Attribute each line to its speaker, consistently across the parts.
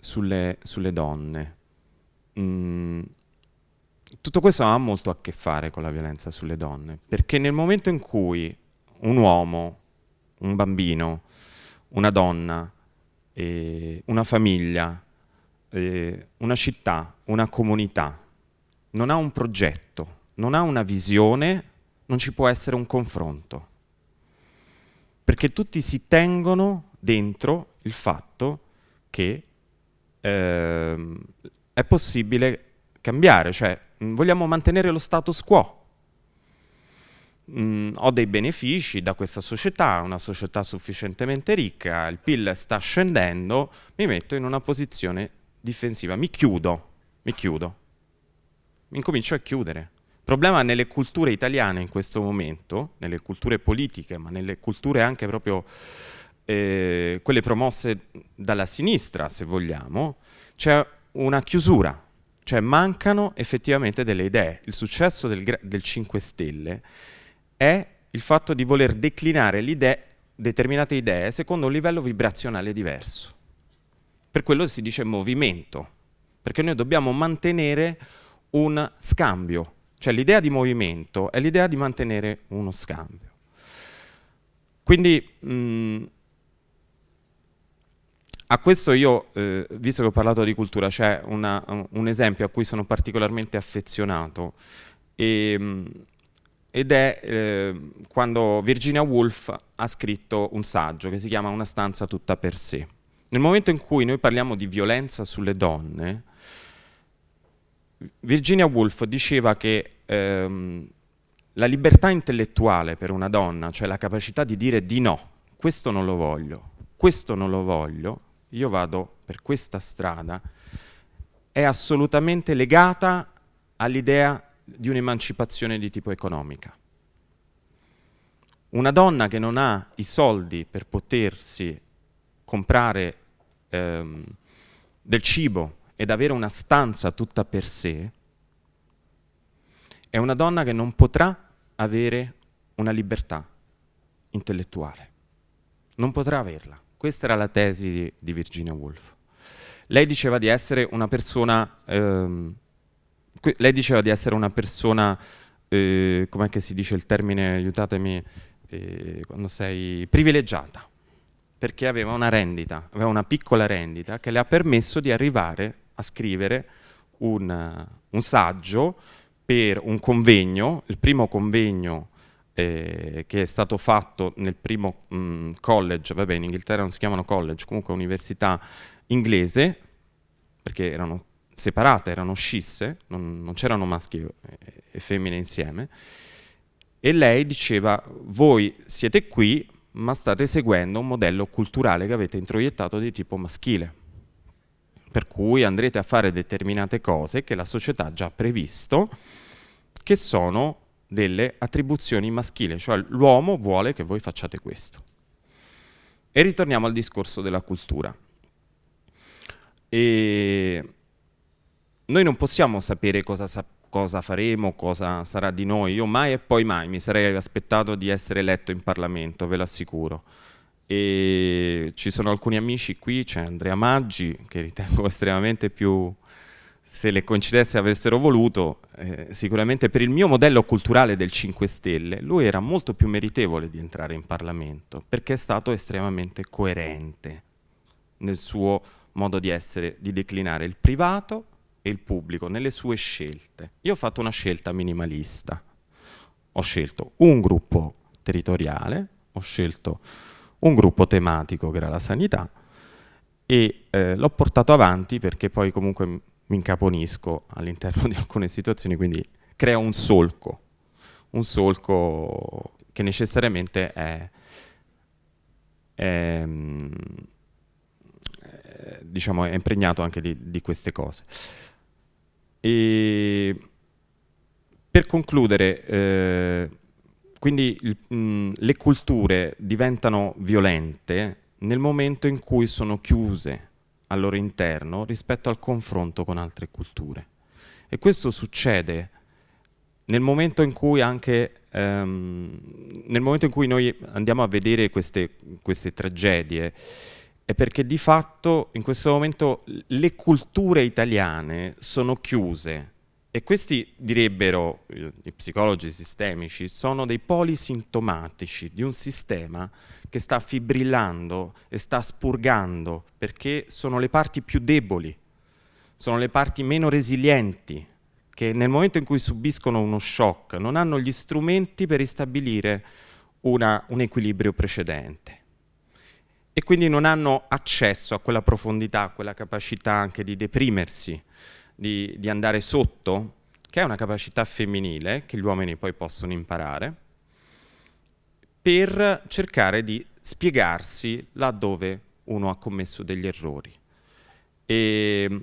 Speaker 1: sulle, sulle donne. Mm. Tutto questo ha molto a che fare con la violenza sulle donne, perché nel momento in cui un uomo, un bambino, una donna, eh, una famiglia, eh, una città, una comunità, non ha un progetto, non ha una visione, non ci può essere un confronto. Perché tutti si tengono dentro il fatto che eh, è possibile cambiare, cioè mm, vogliamo mantenere lo status quo. Mm, ho dei benefici da questa società, una società sufficientemente ricca, il PIL sta scendendo, mi metto in una posizione difensiva, mi chiudo, mi chiudo, mi incomincio a chiudere. Il problema nelle culture italiane in questo momento, nelle culture politiche, ma nelle culture anche proprio eh, quelle promosse dalla sinistra, se vogliamo, c'è una chiusura, cioè mancano effettivamente delle idee. Il successo del, del 5 Stelle è il fatto di voler declinare idee, determinate idee secondo un livello vibrazionale diverso. Per quello si dice movimento, perché noi dobbiamo mantenere un scambio, cioè l'idea di movimento è l'idea di mantenere uno scambio. Quindi mh, mm, a questo io, eh, visto che ho parlato di cultura, c'è un esempio a cui sono particolarmente affezionato e, ehm, ed è eh, quando Virginia Woolf ha scritto un saggio che si chiama Una stanza tutta per sé. Nel momento in cui noi parliamo di violenza sulle donne, Virginia Woolf diceva che ehm, la libertà intellettuale per una donna, cioè la capacità di dire di no, questo non lo voglio, questo non lo voglio, io vado per questa strada, è assolutamente legata all'idea di un'emancipazione di tipo economica. Una donna che non ha i soldi per potersi comprare ehm, del cibo ed avere una stanza tutta per sé, è una donna che non potrà avere una libertà intellettuale, non potrà averla. Questa era la tesi di Virginia Woolf. Lei diceva di essere una persona, ehm, lei diceva di essere una persona, eh, com'è che si dice il termine, aiutatemi, eh, quando sei privilegiata, perché aveva una rendita, aveva una piccola rendita che le ha permesso di arrivare a scrivere un, un saggio per un convegno, il primo convegno eh, che è stato fatto nel primo mh, college, vabbè in Inghilterra non si chiamano college, comunque università inglese, perché erano separate, erano scisse, non, non c'erano maschi e femmine insieme, e lei diceva voi siete qui ma state seguendo un modello culturale che avete introiettato di tipo maschile, per cui andrete a fare determinate cose che la società ha già previsto, che sono delle attribuzioni maschile, cioè l'uomo vuole che voi facciate questo. E ritorniamo al discorso della cultura. E noi non possiamo sapere cosa, sa cosa, faremo, cosa sarà di noi. Io mai e poi mai mi sarei aspettato di essere eletto in Parlamento, ve lo assicuro. E ci sono alcuni amici qui, c'è Andrea Maggi, che ritengo estremamente più se le coincidenze avessero voluto, eh, sicuramente per il mio modello culturale del 5 Stelle, lui era molto più meritevole di entrare in Parlamento, perché è stato estremamente coerente nel suo modo di essere, di declinare il privato e il pubblico, nelle sue scelte. Io ho fatto una scelta minimalista, ho scelto un gruppo territoriale, ho scelto un gruppo tematico che era la sanità, e eh, l'ho portato avanti perché poi comunque mi incaponisco all'interno di alcune situazioni, quindi crea un solco, un solco che necessariamente è, è, mm, eh, diciamo, è impregnato anche di, di queste cose. E per concludere, eh, quindi il, mh, mm, le culture diventano violente nel momento in cui sono chiuse al loro interno rispetto al confronto con altre culture. E questo succede nel momento in cui, anche, ehm, nel momento in cui noi andiamo a vedere queste, queste tragedie, è perché di fatto in questo momento le culture italiane sono chiuse e questi direbbero, eh, i psicologi sistemici, sono dei poli sintomatici di un sistema che sta fibrillando e sta spurgando, perché sono le parti più deboli, sono le parti meno resilienti, che nel momento in cui subiscono uno shock non hanno gli strumenti per ristabilire una, un equilibrio precedente e quindi non hanno accesso a quella profondità, a quella capacità anche di deprimersi, di, di andare sotto, che è una capacità femminile che gli uomini poi possono imparare per cercare di spiegarsi laddove uno ha commesso degli errori. E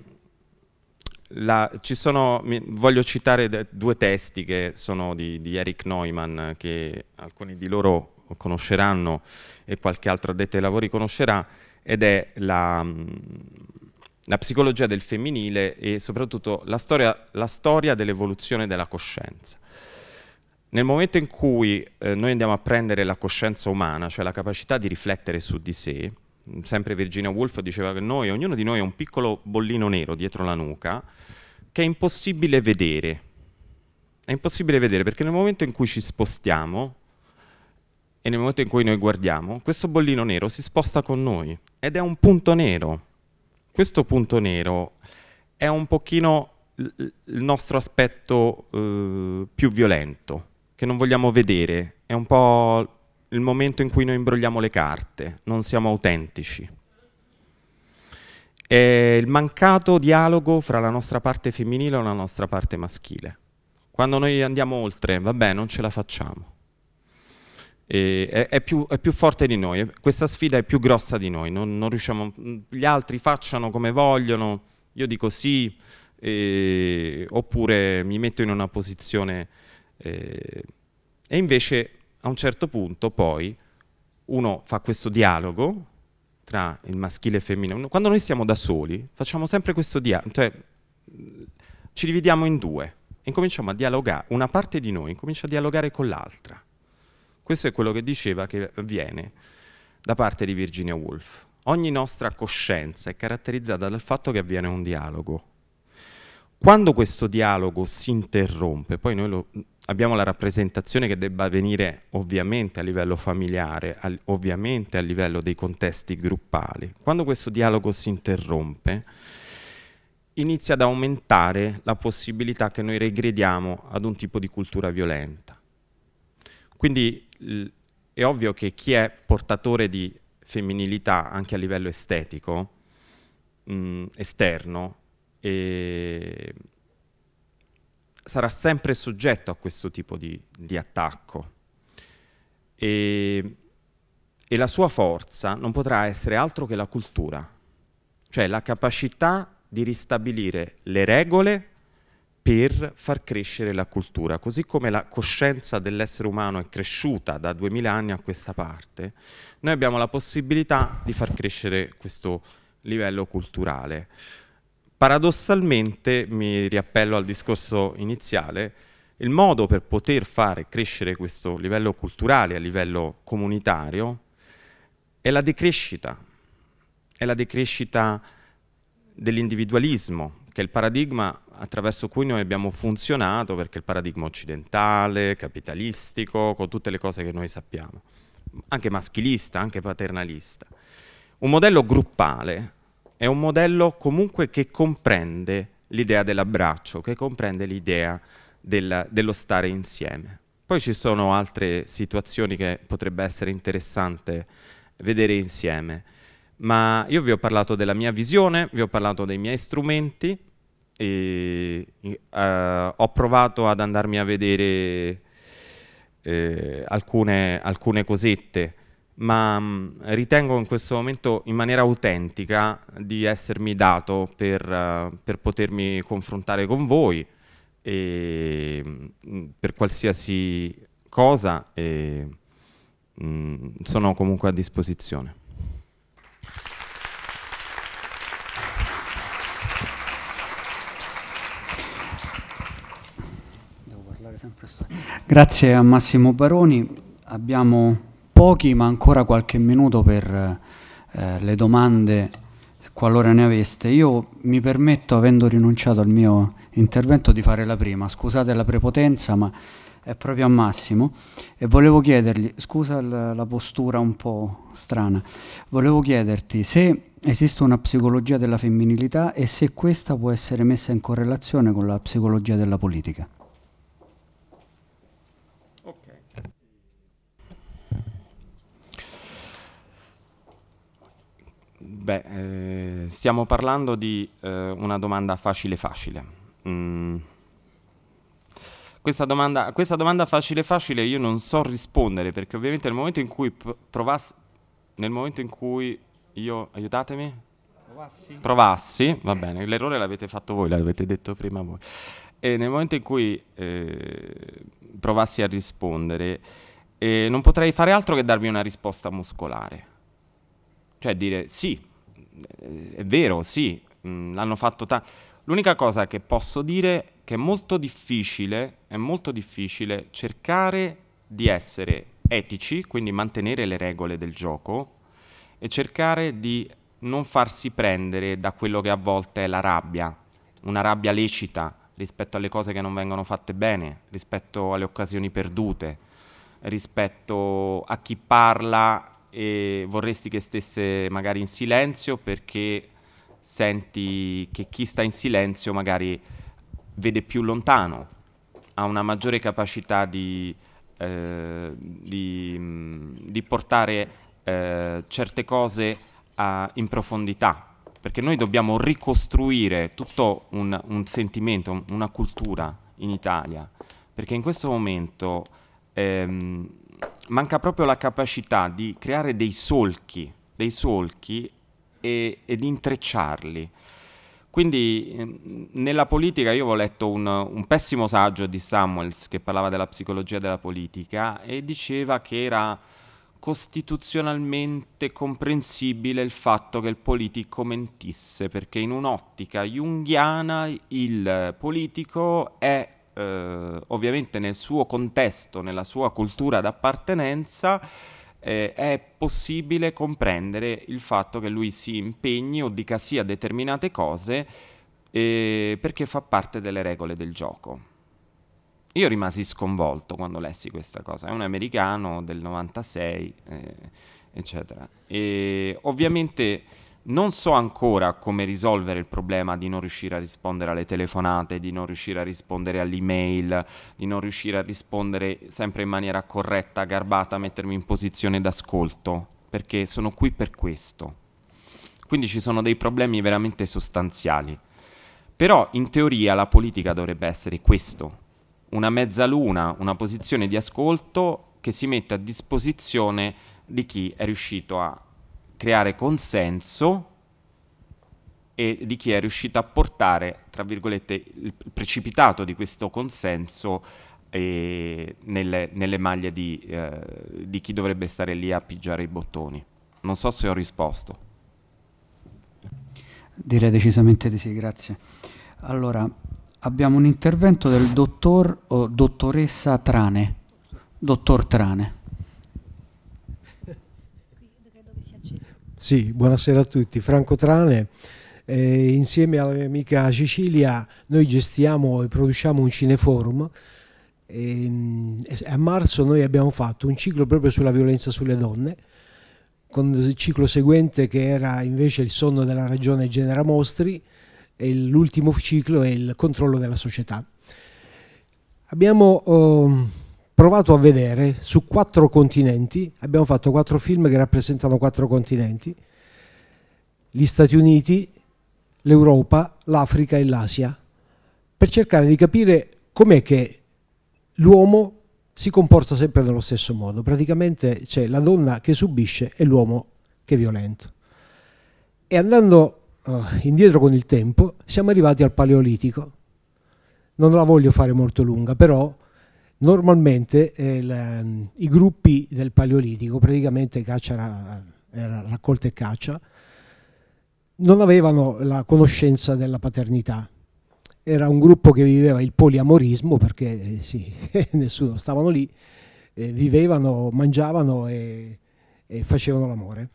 Speaker 1: la, sono, voglio citare due testi che sono di, di Eric Neumann, che alcuni di loro conosceranno e qualche altro addetto ai lavori conoscerà, ed è la, la psicologia del femminile e soprattutto la storia, la storia dell'evoluzione della coscienza. Nel momento in cui eh, noi andiamo a prendere la coscienza umana, cioè la capacità di riflettere su di sé, sempre Virginia Woolf diceva che noi, ognuno di noi ha un piccolo bollino nero dietro la nuca che è impossibile vedere. È impossibile vedere perché nel momento in cui ci spostiamo e nel momento in cui noi guardiamo, questo bollino nero si sposta con noi ed è un punto nero. Questo punto nero è un pochino il nostro aspetto eh, più violento che non vogliamo vedere, è un po' il momento in cui noi imbrogliamo le carte, non siamo autentici. È il mancato dialogo fra la nostra parte femminile e la nostra parte maschile. Quando noi andiamo oltre, vabbè, non ce la facciamo. È, è, più, è, più, forte di noi, questa sfida è più grossa di noi, non, non riusciamo, gli altri facciano come vogliono, io dico sì, e, oppure mi metto in una posizione eh, e invece a un certo punto poi uno fa questo dialogo tra il maschile e il femminile. Quando noi siamo da soli facciamo sempre questo dialogo, cioè ci dividiamo in due e cominciamo a dialogare, una parte di noi comincia a dialogare con l'altra. Questo è quello che diceva che avviene da parte di Virginia Woolf. Ogni nostra coscienza è caratterizzata dal fatto che avviene un dialogo. Quando questo dialogo si interrompe, poi noi lo abbiamo la rappresentazione che debba avvenire ovviamente a livello familiare, al, ovviamente a livello dei contesti gruppali. Quando questo dialogo si interrompe, inizia ad aumentare la possibilità che noi regrediamo ad un tipo di cultura violenta. Quindi è ovvio che chi è portatore di femminilità anche a livello estetico, mh, mm, esterno, e sarà sempre soggetto a questo tipo di, di attacco. E, e la sua forza non potrà essere altro che la cultura, cioè la capacità di ristabilire le regole per far crescere la cultura, così come la coscienza dell'essere umano è cresciuta da 2000 anni a questa parte, noi abbiamo la possibilità di far crescere questo livello culturale. Paradossalmente, mi riappello al discorso iniziale, il modo per poter fare crescere questo livello culturale a livello comunitario è la decrescita, è la decrescita dell'individualismo, che è il paradigma attraverso cui noi abbiamo funzionato, perché è il paradigma occidentale, capitalistico, con tutte le cose che noi sappiamo, anche maschilista, anche paternalista. Un modello gruppale è un modello comunque che comprende l'idea dell'abbraccio, che comprende l'idea del, dello stare insieme. Poi ci sono altre situazioni che potrebbe essere interessante vedere insieme, ma io vi ho parlato della mia visione, vi ho parlato dei miei strumenti e eh, ho provato ad andarmi a vedere eh, alcune, alcune cosette ma mh, mm, ritengo in questo momento in maniera autentica di essermi dato per, uh, per potermi confrontare con voi e, mh, mm, per qualsiasi cosa e, mh, mm, sono comunque a disposizione.
Speaker 2: Grazie a Massimo Baroni, abbiamo pochi ma ancora qualche minuto per eh, le domande qualora ne aveste. Io mi permetto, avendo rinunciato al mio intervento, di fare la prima. Scusate la prepotenza, ma è proprio a massimo. E volevo chiedergli, scusa la postura un po' strana, volevo chiederti se esiste una psicologia della femminilità e se questa può essere messa in correlazione con la psicologia della politica.
Speaker 1: Beh, eh, stiamo parlando di eh, una domanda facile facile. Mm. Questa, domanda, questa, domanda, facile facile io non so rispondere perché ovviamente nel momento in cui provassi, nel momento in cui io, aiutatemi? Provassi. Provassi, va bene, l'errore l'avete fatto voi, l'avete detto prima voi. E nel momento in cui eh, provassi a rispondere, eh, non potrei fare altro che darvi una risposta muscolare. Cioè dire sì, è vero, sì, mh, mm, l'hanno fatto tanto. L'unica cosa che posso dire è che è molto difficile, è molto difficile cercare di essere etici, quindi mantenere le regole del gioco e cercare di non farsi prendere da quello che a volte è la rabbia, una rabbia lecita rispetto alle cose che non vengono fatte bene, rispetto alle occasioni perdute, rispetto a chi parla e vorresti che stesse magari in silenzio perché senti che chi sta in silenzio magari vede più lontano, ha una maggiore capacità di, eh, di, mm, di portare eh, certe cose a, in profondità, perché noi dobbiamo ricostruire tutto un, un sentimento, una cultura in Italia, perché in questo momento ehm, manca proprio la capacità di creare dei solchi, dei solchi e, e di intrecciarli. Quindi ehm, nella politica io ho letto un, un, pessimo saggio di Samuels che parlava della psicologia della politica e diceva che era costituzionalmente comprensibile il fatto che il politico mentisse, perché in un'ottica junghiana il politico è eh, ovviamente nel suo contesto, nella sua cultura d'appartenenza, eh, è possibile comprendere il fatto che lui si impegni o dica sì a determinate cose eh, perché fa parte delle regole del gioco. Io rimasi sconvolto quando lessi questa cosa, è un americano del 96, eh, eccetera. E ovviamente non so ancora come risolvere il problema di non riuscire a rispondere alle telefonate, di non riuscire a rispondere all'email, di non riuscire a rispondere sempre in maniera corretta, garbata, mettermi in posizione d'ascolto, perché sono qui per questo. Quindi ci sono dei problemi veramente sostanziali. Però in teoria la politica dovrebbe essere questo, una mezzaluna, una posizione di ascolto che si mette a disposizione di chi è riuscito a creare consenso e di chi è riuscito a portare, tra virgolette, il precipitato di questo consenso eh, nelle, nelle, maglie di, eh, di chi dovrebbe stare lì a pigiare i bottoni. Non so se ho risposto.
Speaker 2: Direi decisamente di sì, grazie. Allora, abbiamo un intervento del dottor o dottoressa Trane. Dottor Trane.
Speaker 3: Sì, buonasera a tutti. Franco Trane, eh, insieme alla mia amica Cecilia noi gestiamo e produciamo un cineforum. Ehm, e, a marzo noi abbiamo fatto un ciclo proprio sulla violenza sulle donne, con il ciclo seguente che era invece il sonno della ragione genera mostri e l'ultimo ciclo è il controllo della società. Abbiamo... Oh, provato a vedere su quattro continenti, abbiamo fatto quattro film che rappresentano quattro continenti, gli Stati Uniti, l'Europa, l'Africa e l'Asia, per cercare di capire com'è che l'uomo si comporta sempre nello stesso modo, praticamente c'è la donna che subisce e l'uomo che è violento. E andando uh, indietro con il tempo siamo arrivati al Paleolitico, non la voglio fare molto lunga, però Normalmente eh, la, ehm, i gruppi del Paleolitico, praticamente caccia era, era raccolta e caccia, non avevano la conoscenza della paternità. Era un gruppo che viveva il poliamorismo perché eh, sì, nessuno stavano lì, eh, vivevano, mangiavano e, e facevano l'amore.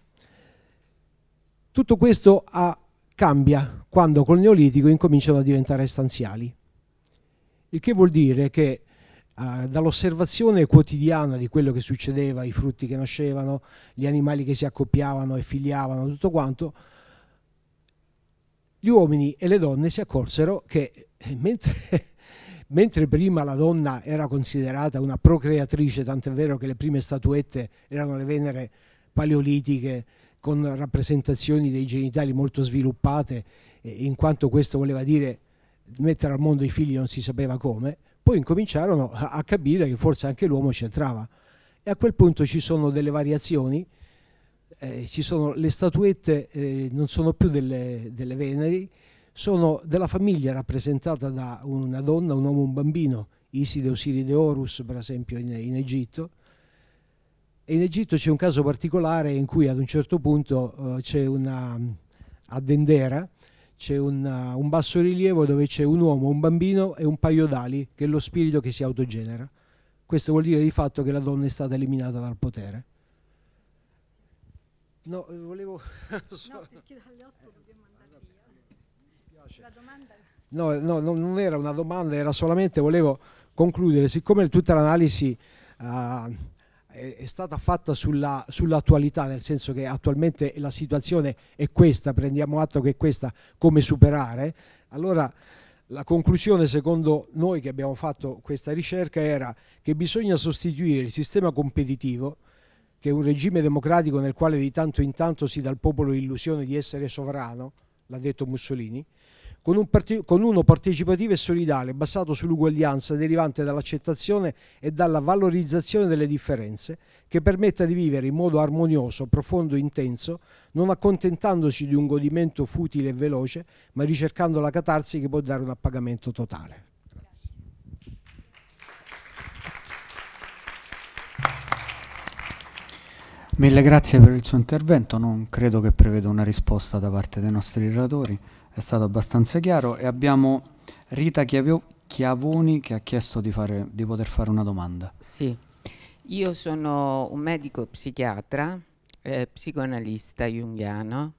Speaker 3: Tutto questo ha, ah, cambia quando col Neolitico incominciano a diventare stanziali, il che vuol dire che Ah, dall'osservazione quotidiana di quello che succedeva, i frutti che nascevano, gli animali che si accoppiavano e figliavano, tutto quanto, gli uomini e le donne si accorsero che eh, mentre, mentre prima la donna era considerata una procreatrice, tant'è vero che le prime statuette erano le venere paleolitiche con rappresentazioni dei genitali molto sviluppate, in quanto questo voleva dire mettere al mondo i figli non si sapeva come, poi incominciarono a capire che forse anche l'uomo c'entrava. E a quel punto ci sono delle variazioni, eh, ci sono le statuette, eh, non sono più delle, delle Veneri, sono della famiglia rappresentata da una donna, un uomo, un bambino, Iside Osiride Horus per esempio in, in Egitto. E in Egitto c'è un caso particolare in cui ad un certo punto eh, c'è una mm, addendera c'è una, uh, un bassorilievo dove c'è un uomo, un bambino e un paio d'ali, che è lo spirito che si autogenera. Questo vuol dire di fatto che la donna è stata eliminata dal potere. No, eh, volevo... no, perché dalle 8 dobbiamo andare via. La domanda... Eh, no, no, non era una domanda, era solamente, volevo concludere, siccome tutta l'analisi... Uh, è stata fatta sulla, sull'attualità, nel senso che attualmente la situazione è questa, prendiamo atto che è questa, come superare, allora la conclusione secondo noi che abbiamo fatto questa ricerca era che bisogna sostituire il sistema competitivo, che è un regime democratico nel quale di tanto in tanto si dà al popolo l'illusione di essere sovrano, l'ha detto Mussolini, con, un con uno partecipativo e solidale basato sull'uguaglianza derivante dall'accettazione e dalla valorizzazione delle differenze, che permetta di vivere in modo armonioso, profondo e intenso, non accontentandosi di un godimento futile e veloce, ma ricercando la catarsi che può dare un appagamento totale.
Speaker 2: Mille grazie per il suo intervento, non credo che preveda una risposta da parte dei nostri relatori è stato abbastanza chiaro e abbiamo Rita Chiavio, Chiavoni che ha chiesto di, fare, di poter fare una domanda. Sì,
Speaker 4: io sono un medico psichiatra, eh, psicoanalista junghiano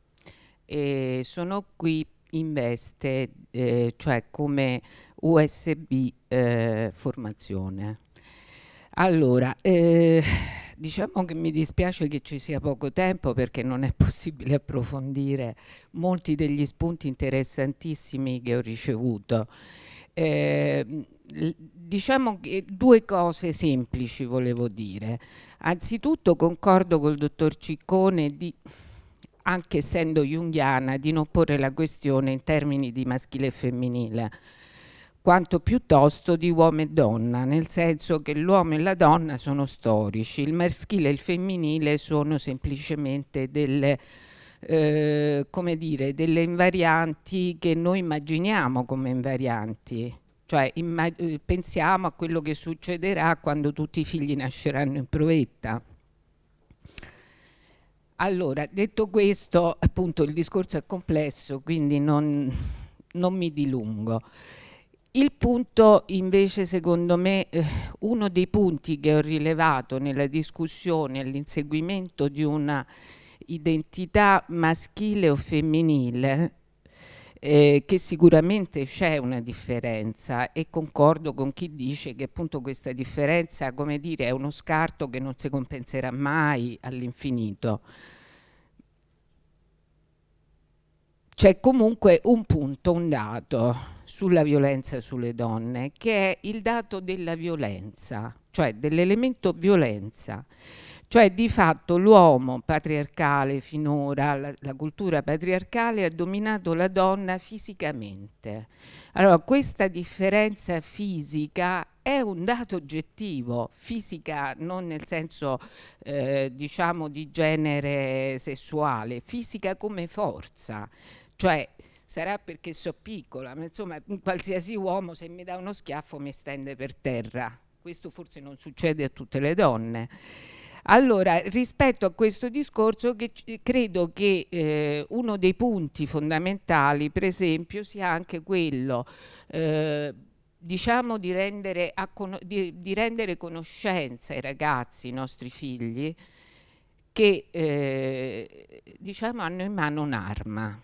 Speaker 4: e sono qui in veste, eh, cioè come USB eh, formazione. Allora, eh, Diciamo che mi dispiace che ci sia poco tempo perché non è possibile approfondire molti degli spunti interessantissimi che ho ricevuto. Eh, diciamo che due cose semplici volevo dire. Anzitutto concordo col dottor Ciccone di anche essendo junghiana di non porre la questione in termini di maschile e femminile quanto piuttosto di uomo e donna, nel senso che l'uomo e la donna sono storici, il maschile e il femminile sono semplicemente delle, eh, come dire, delle invarianti che noi immaginiamo come invarianti, cioè immag eh, pensiamo a quello che succederà quando tutti i figli nasceranno in provetta. Allora, detto questo, appunto il discorso è complesso, quindi non, non mi dilungo. Il punto invece secondo me, eh, uno dei punti che ho rilevato nella discussione, all'inseguimento di una identità maschile o femminile, eh, che sicuramente c'è una differenza e concordo con chi dice che appunto questa differenza come dire, è uno scarto che non si compenserà mai all'infinito. C'è comunque un punto, un dato, sulla violenza sulle donne, che è il dato della violenza, cioè dell'elemento violenza. Cioè di fatto l'uomo patriarcale finora, la, la, cultura patriarcale ha dominato la donna fisicamente. Allora questa differenza fisica è un dato oggettivo, fisica non nel senso eh, diciamo di genere sessuale, fisica come forza, cioè sarà perché so piccola, ma insomma qualsiasi uomo se mi dà uno schiaffo mi stende per terra. Questo forse non succede a tutte le donne. Allora, rispetto a questo discorso, che credo che eh, uno dei punti fondamentali, per esempio, sia anche quello eh, diciamo di rendere, di, di rendere, conoscenza ai ragazzi, ai nostri figli, che eh, diciamo hanno in mano un'arma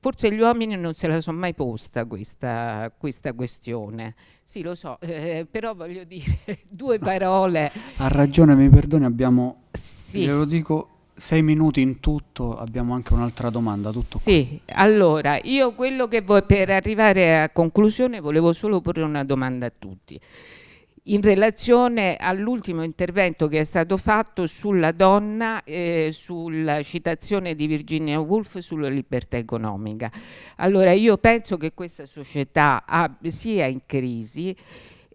Speaker 4: Forse gli uomini non se la sono mai posta questa, questa questione. Sì, lo so, eh, però voglio dire due parole.
Speaker 2: Ha ragione, mi perdoni, abbiamo, sì. glielo dico, sei minuti in tutto, abbiamo anche un'altra domanda. Tutto
Speaker 4: sì, qua. allora, io quello che voi, per arrivare a conclusione volevo solo porre una domanda a tutti in relazione all'ultimo intervento che è stato fatto sulla donna, eh, sulla citazione di Virginia Woolf sulla libertà economica. Allora io penso che questa società ha, sia in crisi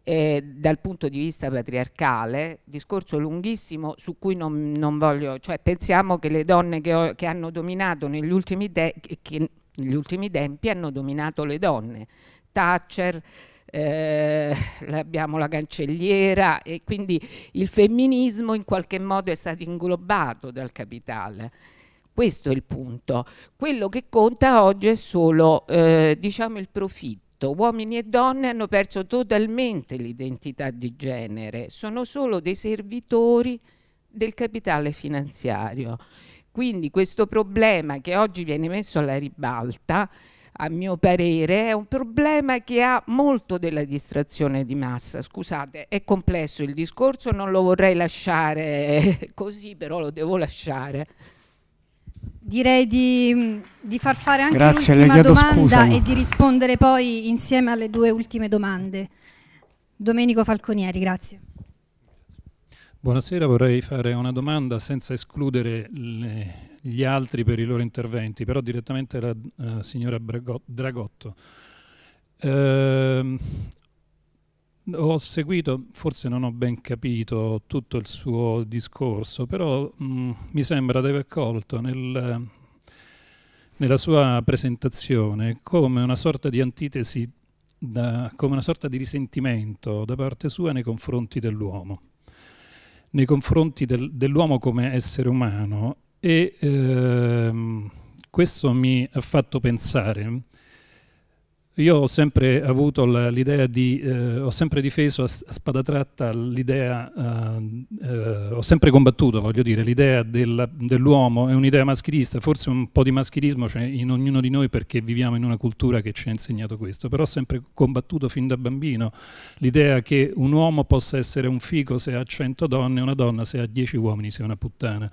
Speaker 4: eh, dal punto di vista patriarcale, discorso lunghissimo su cui non, non voglio, cioè pensiamo che le donne che, ho, che hanno dominato negli ultimi, che negli ultimi tempi hanno dominato le donne, Thatcher, eh, abbiamo la cancelliera e quindi il femminismo in qualche modo è stato inglobato dal capitale. Questo è il punto. Quello che conta oggi è solo eh, diciamo il profitto. Uomini e donne hanno perso totalmente l'identità di genere, sono solo dei servitori del capitale finanziario. Quindi questo problema che oggi viene messo alla ribalta a mio parere, è un problema che ha molto della distrazione di massa. Scusate, è complesso il discorso, non lo vorrei lasciare così, però lo devo
Speaker 5: lasciare. Direi di, di far fare
Speaker 4: anche Grazie, l'ultima domanda
Speaker 5: scusa, e di rispondere poi insieme alle due ultime domande. Domenico Falconieri, grazie.
Speaker 6: Buonasera, vorrei fare una domanda senza escludere le, gli altri per i loro interventi, però direttamente la uh, signora Dragotto. Uh, ho seguito, forse non ho ben capito tutto il suo discorso, però mh, mm, mi sembra di aver colto nel, nella sua presentazione come una sorta di antitesi, da, come una sorta di risentimento da parte sua nei confronti dell'uomo, nei confronti del, dell'uomo come essere umano e ehm, questo mi ha fatto pensare. Io ho sempre avuto l'idea di, eh, ho sempre difeso a, spada tratta l'idea, eh, eh, ho sempre combattuto, voglio dire, l'idea dell'uomo è un'idea maschilista, forse un po' di maschilismo c'è in ognuno di noi perché viviamo in una cultura che ci ha insegnato questo, però ho sempre combattuto fin da bambino l'idea che un uomo possa essere un fico se ha 100 donne, una donna se ha 10 uomini, se è una puttana.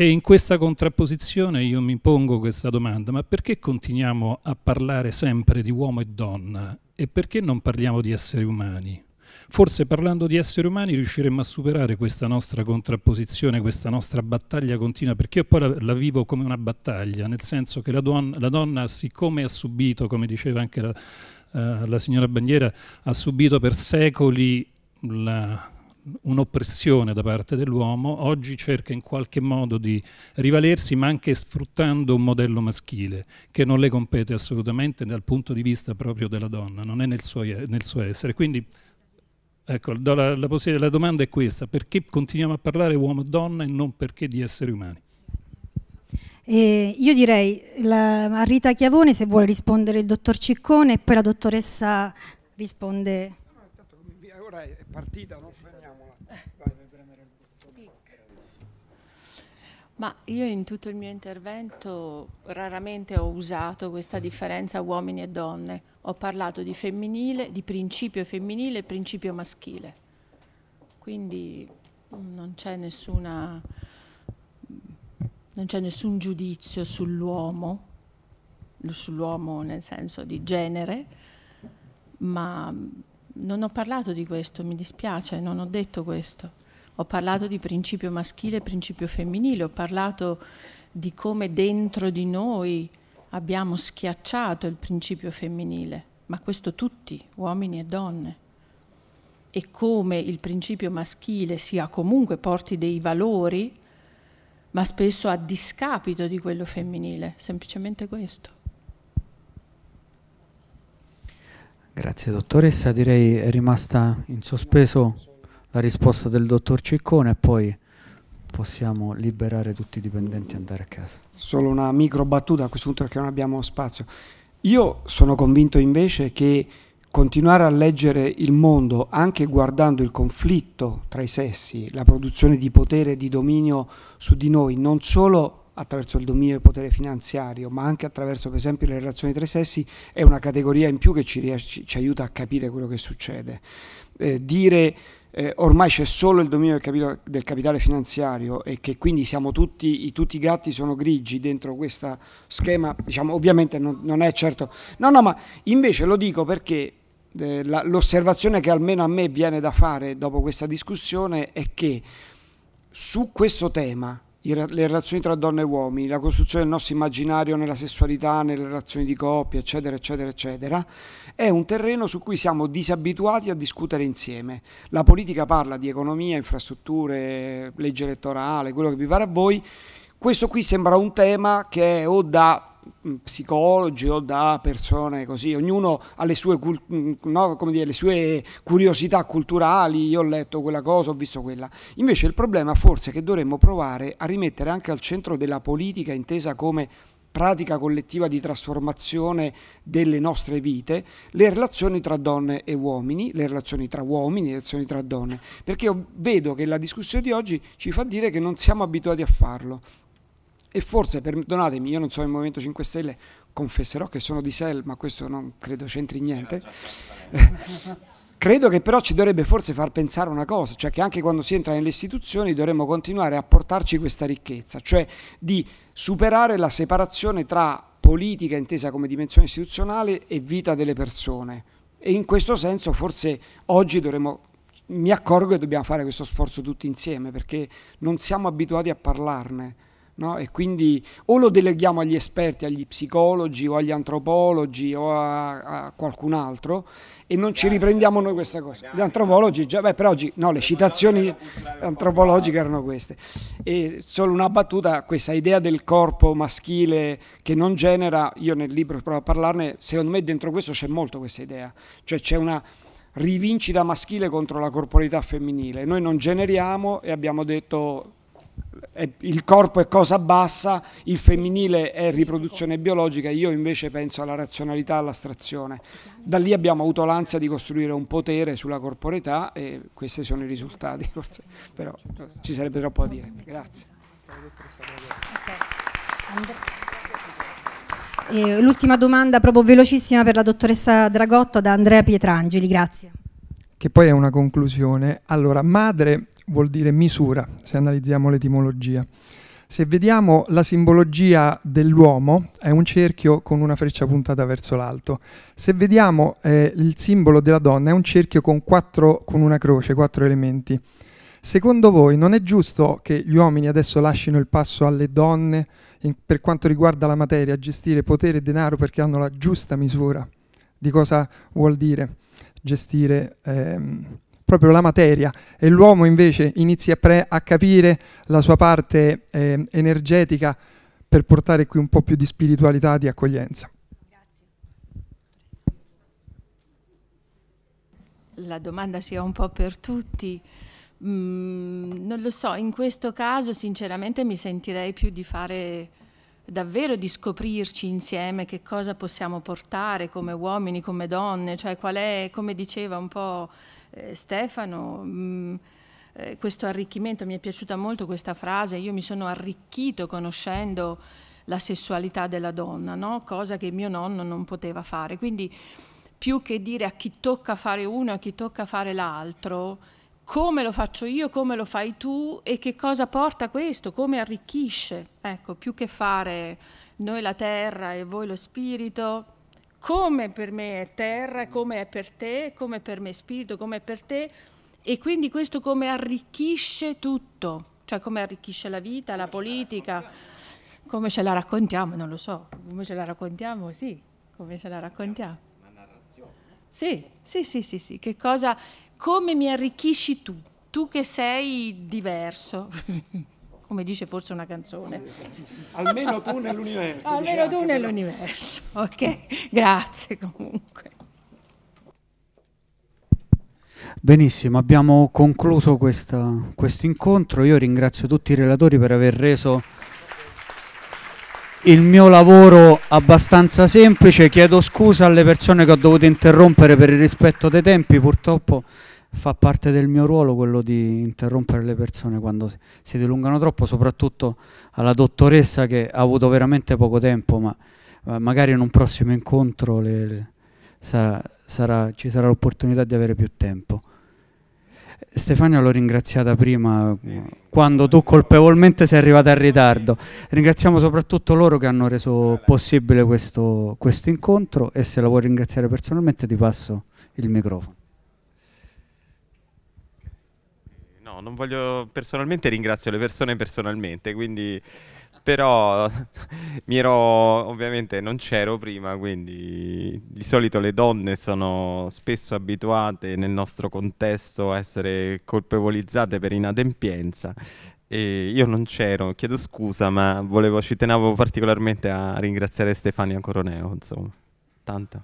Speaker 6: E in questa contrapposizione io mi pongo questa domanda, ma perché continuiamo a parlare sempre di uomo e donna e perché non parliamo di esseri umani? Forse parlando di esseri umani riusciremmo a superare questa nostra contrapposizione, questa nostra battaglia continua, perché io poi la, la vivo come una battaglia, nel senso che la, don la donna, siccome ha subito, come diceva anche la, eh, la signora Bandiera, ha subito per secoli la, un'oppressione da parte dell'uomo, oggi cerca in qualche modo di rivalersi, ma anche sfruttando un modello maschile che non le compete assolutamente dal punto di vista proprio della donna, non è nel suo, nel suo essere. Quindi ecco, la, la, la domanda è questa, perché continuiamo a parlare uomo-donna e non perché di esseri umani?
Speaker 5: Eh, io direi la, a Rita Chiavone se vuole rispondere il dottor Ciccone e poi la dottoressa risponde. No,
Speaker 7: intanto, ora è partita, no?
Speaker 5: Ma io in tutto il mio intervento raramente ho usato questa differenza uomini e donne, ho parlato di femminile, di principio femminile e principio maschile, quindi mm, mm, non c'è nessun giudizio sull'uomo, sull'uomo nel senso di genere, ma mm, non ho parlato di questo, mi dispiace, non ho detto questo. Ho parlato di principio maschile e principio femminile, ho parlato di come dentro di noi abbiamo schiacciato il principio femminile, ma questo tutti, uomini e donne. E come il principio maschile sia comunque porti dei valori, ma spesso a discapito di quello femminile, semplicemente questo.
Speaker 2: Grazie dottoressa, direi è rimasta in sospeso la risposta del dottor Ciccone e poi possiamo liberare tutti i dipendenti e andare a casa.
Speaker 7: Solo una micro battuta a questo punto perché non abbiamo spazio. Io sono convinto invece che continuare a leggere il mondo anche guardando il conflitto tra i sessi, la produzione di potere e di dominio su di noi, non solo attraverso il dominio del potere finanziario, ma anche attraverso per esempio le relazioni tra i sessi, è una categoria in più che ci, riesce, ci aiuta a capire quello che succede. Eh, dire eh, ormai c'è solo il dominio del, capito, del, capitale finanziario e che quindi siamo tutti, i, tutti i gatti sono grigi dentro questo schema, diciamo, ovviamente non, non, è certo... No, no, ma invece lo dico perché eh, l'osservazione che almeno a me viene da fare dopo questa discussione è che su questo tema le relazioni tra donne e uomini, la costruzione del nostro immaginario nella sessualità, nelle relazioni di coppia, eccetera, eccetera, eccetera, è un terreno su cui siamo disabituati a discutere insieme. La politica parla di economia, infrastrutture, legge elettorale, quello che vi pare a voi, questo qui sembra un tema che è o da mm, psicologi o da persone così, ognuno ha le sue, mm, no, dire, le sue, curiosità culturali, io ho letto quella cosa, ho visto quella. Invece il problema forse è che dovremmo provare a rimettere anche al centro della politica intesa come pratica collettiva di trasformazione delle nostre vite, le relazioni tra donne e uomini, le relazioni tra uomini, le relazioni tra donne, perché io vedo che la discussione di oggi ci fa dire che non siamo abituati a farlo, e forse, perdonatemi, io non sono il Movimento 5 Stelle, confesserò che sono di SEL, ma questo non credo c'entri niente. Eh, certo, credo che però ci dovrebbe forse far pensare una cosa, cioè che anche quando si entra nelle istituzioni dovremmo continuare a portarci questa ricchezza, cioè di superare la separazione tra politica intesa come dimensione istituzionale e vita delle persone. E in questo senso forse oggi dovremmo mi accorgo che dobbiamo fare questo sforzo tutti insieme perché non siamo abituati a parlarne. No? E quindi o lo deleghiamo agli esperti, agli psicologi o agli antropologi o a, a qualcun altro e non ci riprendiamo noi questa cosa. Gli antropologi, già, beh, però oggi no, le citazioni antropologiche erano queste. E solo una battuta, questa idea del corpo maschile che non genera, io nel libro provo a parlarne, secondo me dentro questo c'è molto questa idea, cioè c'è una rivincita maschile contro la corporalità femminile. Noi non generiamo e abbiamo detto il corpo è cosa bassa, il femminile è riproduzione biologica, io invece penso alla razionalità, all'astrazione. Da lì abbiamo avuto l'ansia di costruire un potere sulla corporeità e questi sono i risultati, forse, però eh, ci sarebbe troppo a dire. Grazie.
Speaker 5: Eh, l'ultima domanda proprio velocissima per la dottoressa Dragotto da Andrea Pietrangeli, grazie.
Speaker 7: Che poi è una conclusione. Allora, madre vuol dire misura, se analizziamo l'etimologia. Se vediamo la simbologia dell'uomo è un cerchio con una freccia puntata verso l'alto. Se vediamo eh, il simbolo della donna è un cerchio con, quattro, con una croce, quattro elementi. Secondo voi non è giusto che gli uomini adesso lasciano il passo alle donne in, per quanto riguarda la materia, gestire potere e denaro perché hanno la giusta misura di cosa vuol dire gestire... Ehm, proprio la materia e l'uomo invece inizia pre- a capire la sua parte eh, energetica per portare qui un po' più di spiritualità, di accoglienza.
Speaker 5: la domanda sia un po' per tutti. Mm, non lo so, in questo caso sinceramente mi sentirei più di fare davvero di scoprirci insieme che cosa possiamo portare come uomini, come donne, cioè qual è, come diceva un po' eh, Stefano. Mh, mm, eh, questo arricchimento, mi è piaciuta molto questa frase, io mi sono arricchito conoscendo la sessualità della donna, no? cosa che mio nonno non poteva fare. Quindi più che dire a chi tocca fare uno e a chi tocca fare l'altro, come lo faccio io, come lo fai tu e che cosa porta questo, come arricchisce. Ecco, più che fare noi la terra e voi lo spirito, come per me è terra, come è per te, come per me è spirito, come è per te e quindi questo come arricchisce tutto, cioè come arricchisce la vita, la politica, come ce la raccontiamo, non lo so, come ce la raccontiamo, sì, come ce la raccontiamo. Una narrazione. Sì, sì, sì, sì, sì, che cosa, come mi arricchisci tu, tu che sei diverso. come dice forse una canzone. Sì,
Speaker 6: Almeno tu nell'universo. Almeno tu
Speaker 5: nell'universo, ok? Grazie comunque.
Speaker 2: Benissimo, abbiamo concluso questo incontro. Io ringrazio tutti i relatori per aver reso il mio lavoro abbastanza semplice. Chiedo scusa alle persone che ho dovuto interrompere per il rispetto dei tempi, purtroppo fa parte del mio ruolo quello di interrompere le persone quando si dilungano troppo, soprattutto alla dottoressa che ha avuto veramente poco tempo, ma magari in un prossimo incontro le, le, sarà, sarà, ci sarà l'opportunità di avere più tempo. Stefania l'ho ringraziata prima quando tu colpevolmente sei arrivata in ritardo. Ringraziamo soprattutto loro che hanno reso possibile questo, questo incontro e se la vuoi ringraziare personalmente ti passo il microfono.
Speaker 1: non voglio personalmente ringrazio le persone personalmente, quindi però mi ero ovviamente non c'ero prima, quindi di solito le donne sono spesso abituate nel nostro contesto a essere colpevolizzate per inadempienza e io non c'ero, chiedo scusa, ma volevo, ci tenevo particolarmente a ringraziare Stefania Coroneo, insomma. Tanta.